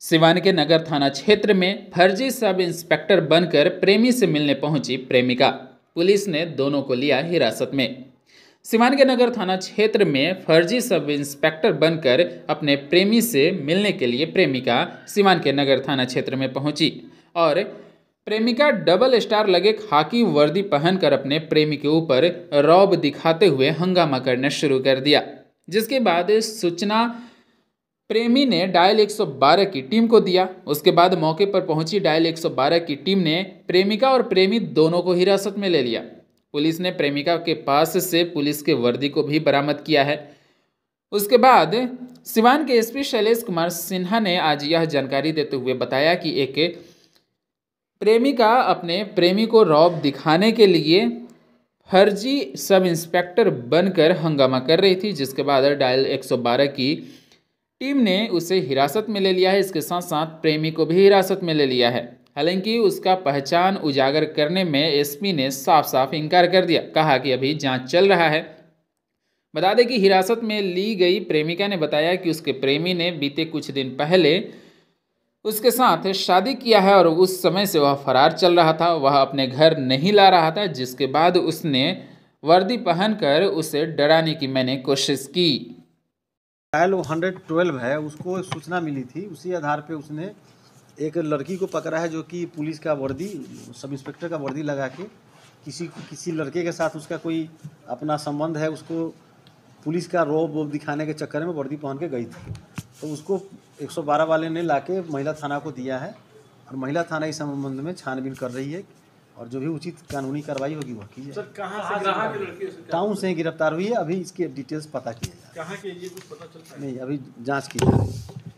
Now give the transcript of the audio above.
सिवान के नगर थाना क्षेत्र में फर्जी सब इंस्पेक्टर बनकर प्रेमी से मिलने पहुंची प्रेमिका पुलिस ने दोनों को लिया हिरासत में सिवान के नगर थाना क्षेत्र में फर्जी सब इंस्पेक्टर बनकर अपने प्रेमी से मिलने के लिए प्रेमिका सिवान के नगर थाना क्षेत्र में पहुंची और प्रेमिका डबल स्टार लगे खाकी वर्दी पहनकर अपने प्रेमी के ऊपर रौब दिखाते हुए हंगामा करना शुरू कर दिया जिसके बाद सूचना प्रेमी ने डायल 112 की टीम को दिया उसके बाद मौके पर पहुंची डायल 112 की टीम ने प्रेमिका और प्रेमी दोनों को हिरासत में ले लिया पुलिस ने प्रेमिका के पास से पुलिस के वर्दी को भी बरामद किया है उसके बाद सिवान के एसपी शैलेश कुमार सिन्हा ने आज यह जानकारी देते हुए बताया कि एक प्रेमिका अपने प्रेमी को रौब दिखाने के लिए फर्जी सब इंस्पेक्टर बनकर हंगामा कर रही थी जिसके बाद डायल 112 की टीम ने उसे हिरासत में ले लिया है इसके साथ साथ प्रेमी को भी हिरासत में ले लिया है हालांकि उसका पहचान उजागर करने में एसपी ने साफ साफ इनकार कर दिया कहा कि अभी जांच चल रहा है बता दें कि हिरासत में ली गई प्रेमिका ने बताया कि उसके प्रेमी ने बीते कुछ दिन पहले उसके साथ शादी किया है और उस समय से वह फरार चल रहा था वह अपने घर नहीं ला रहा था जिसके बाद उसने वर्दी पहनकर उसे डराने की मैंने कोशिश की डायल वो हंड्रेड ट्वेल्व है उसको सूचना मिली थी उसी आधार पे उसने एक लड़की को पकड़ा है जो कि पुलिस का वर्दी सब इंस्पेक्टर का वर्दी लगा के किसी किसी लड़के के साथ उसका कोई अपना संबंध है उसको पुलिस का रोब वोब दिखाने के चक्कर में वर्दी पहन के गई थी तो उसको 112 वाले ने लाके महिला थाना को दिया है और महिला थाना इस संबंध में छानबीन कर रही है और जो भी उचित कानूनी कार्रवाई होगी वह की सर से टाउन से गिरफ्तार हुई है अभी इसके डिटेल्स पता किए जाए नहीं अभी जाँच की जा रही है